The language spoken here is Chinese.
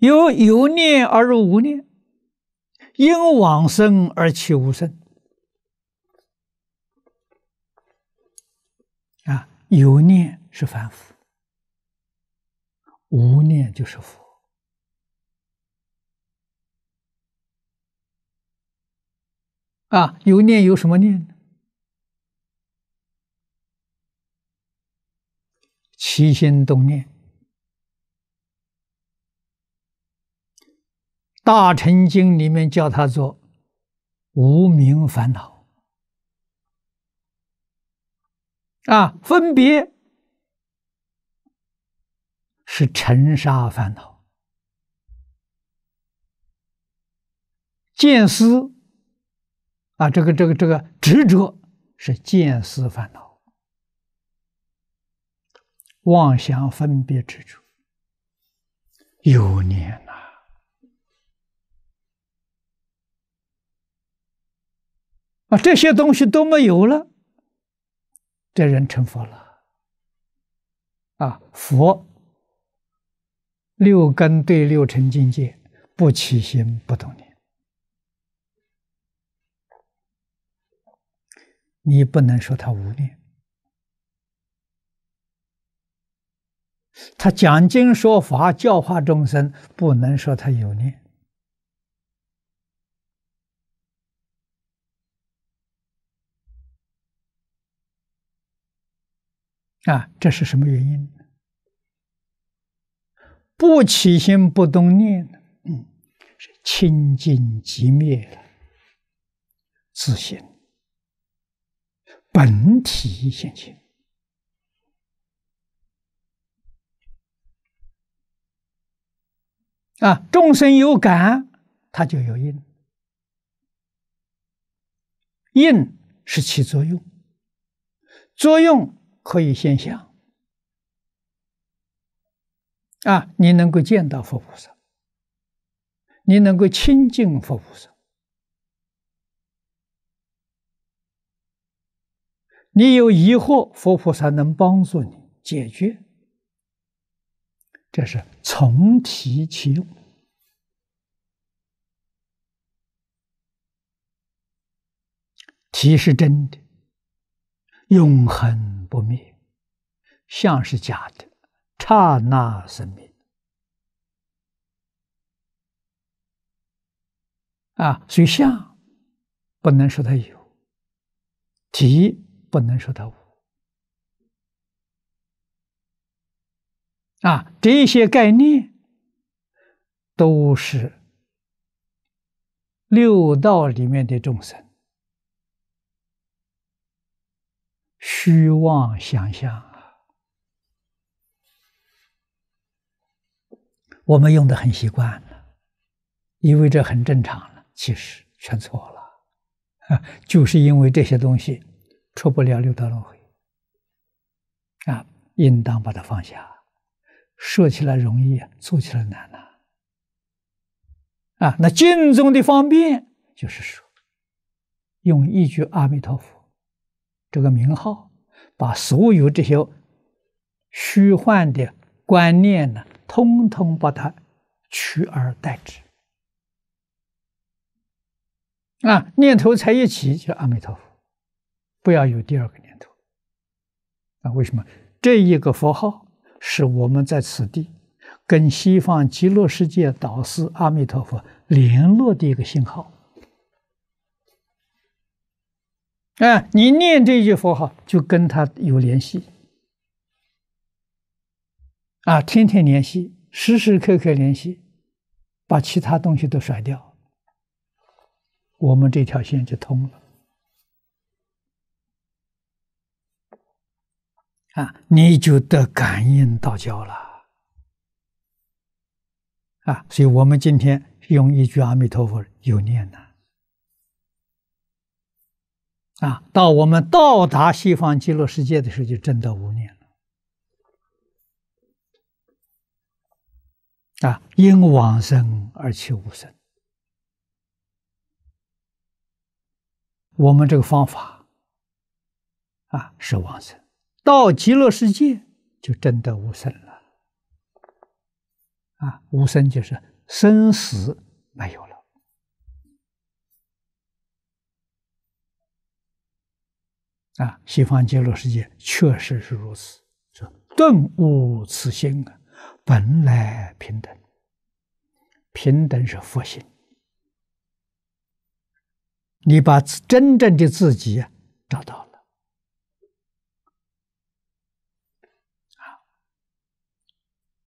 由有念而入无念，因往生而起无生。啊，有念是凡夫，无念就是佛。啊，有念有什么念呢？起心动念。大乘经里面叫它做无名烦恼啊，分别是尘沙烦恼，见思啊，这个这个这个执着是见思烦恼，妄想分别之着，有念呐。啊，这些东西都没有了，这人成佛了。啊，佛六根对六尘境界不起心不动念，你不能说他无念。他讲经说法教化众生，不能说他有念。啊，这是什么原因不起心不动念，嗯，是清净即灭了自信。本体性情啊。众生有感，它就有应，应是起作用，作用。可以先想啊，你能够见到佛菩萨，你能够亲近佛菩萨，你有疑惑，佛菩萨能帮助你解决。这是从提起用，提是真的，永恒。不灭，相是假的，刹那生灭。啊，所以相不能说它有，体不能说它无。啊，这些概念都是六道里面的众生。虚妄想象啊，我们用的很习惯了，以为这很正常了。其实全错了，啊，就是因为这些东西出不了六道轮回，啊，应当把它放下。说起来容易做起来难呐。啊，那敬宗的方便就是说，用一句阿弥陀佛。这个名号，把所有这些虚幻的观念呢，通通把它取而代之。啊，念头才一起就阿弥陀佛，不要有第二个念头。啊，为什么？这一个佛号是我们在此地跟西方极乐世界导师阿弥陀佛联络的一个信号。啊，你念这一句佛号，就跟他有联系，啊，天天联系，时时刻刻联系，把其他东西都甩掉，我们这条线就通了，啊，你就得感应道教了，啊，所以我们今天用一句阿弥陀佛，有念呢。啊，到我们到达西方极乐世界的时候，就真的无念了。啊，因往生而起无生。我们这个方法，啊，是往生，到极乐世界就真的无生了。啊，无生就是生死没有了。啊，西方极乐世界确实是如此，说顿悟此心啊，本来平等，平等是佛性。你把真正的自己。